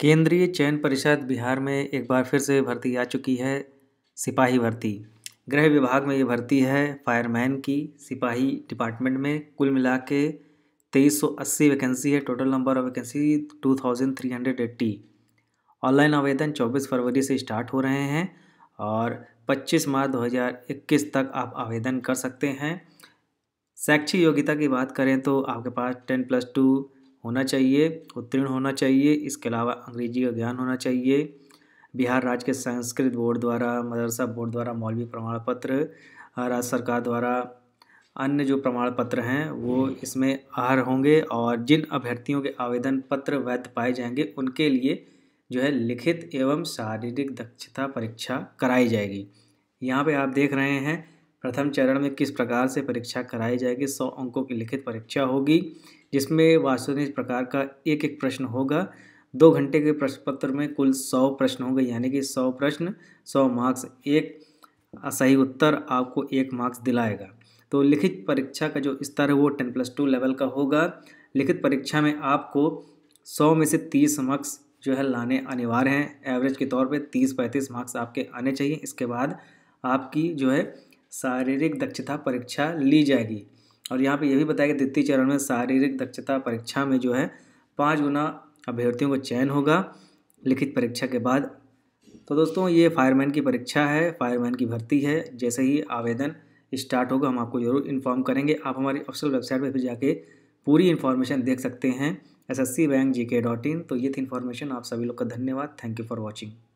केंद्रीय चयन परिषद बिहार में एक बार फिर से भर्ती आ चुकी है सिपाही भर्ती गृह विभाग में ये भर्ती है फायरमैन की सिपाही डिपार्टमेंट में कुल मिला के तेईस वैकेंसी है total number of vacancy to online आवेदन 24 फरवरी से स्टार्ट हो रहे हैं और 25 मार्च 2021 तक आप आवेदन कर सकते हैं शैक्षिक योग्यता की बात करें तो आपके पास टेन प्लस टू होना चाहिए उत्तीर्ण होना चाहिए इसके अलावा अंग्रेजी का ज्ञान होना चाहिए बिहार राज्य के संस्कृत बोर्ड द्वारा मदरसा बोर्ड द्वारा मौलवी प्रमाण पत्र राज्य सरकार द्वारा अन्य जो प्रमाण पत्र हैं वो हम्म। इसमें आहर होंगे और जिन अभ्यर्थियों के आवेदन पत्र वैध पाए जाएंगे उनके लिए जो है लिखित एवं शारीरिक दक्षता परीक्षा कराई जाएगी यहाँ पे आप देख रहे हैं प्रथम चरण में किस प्रकार से परीक्षा कराई जाएगी सौ अंकों की लिखित परीक्षा होगी जिसमें वास्तविक प्रकार का एक एक प्रश्न होगा दो घंटे के प्रश्न पत्र में कुल सौ प्रश्न होंगे यानी कि सौ प्रश्न सौ मार्क्स एक सही उत्तर आपको एक मार्क्स दिलाएगा तो लिखित परीक्षा का जो स्तर है वो टेन प्लस टू लेवल का होगा लिखित परीक्षा में आपको सौ में से तीस मार्क्स जो है लाने अनिवार्य हैं एवरेज के तौर पे तीस पैंतीस मार्क्स आपके आने चाहिए इसके बाद आपकी जो है शारीरिक दक्षता परीक्षा ली जाएगी और यहाँ पे यह भी बताया कि द्वितीय चरण में शारीरिक दक्षता परीक्षा में जो है पाँच गुना अभ्यर्थियों का चयन होगा लिखित परीक्षा के बाद तो दोस्तों ये फायरमैन की परीक्षा है फायरमैन की भर्ती है जैसे ही आवेदन स्टार्ट होगा हम आपको जरूर इन्फॉर्म करेंगे आप हमारी ऑफिशियल वेबसाइट पर भी जाके पूरी इन्फॉर्मेशन देख सकते हैं S S C bank G K dot इन तो ये थी इन्फॉर्मेशन आप सभी लोग का धन्यवाद थैंक यू फॉर वॉचिंग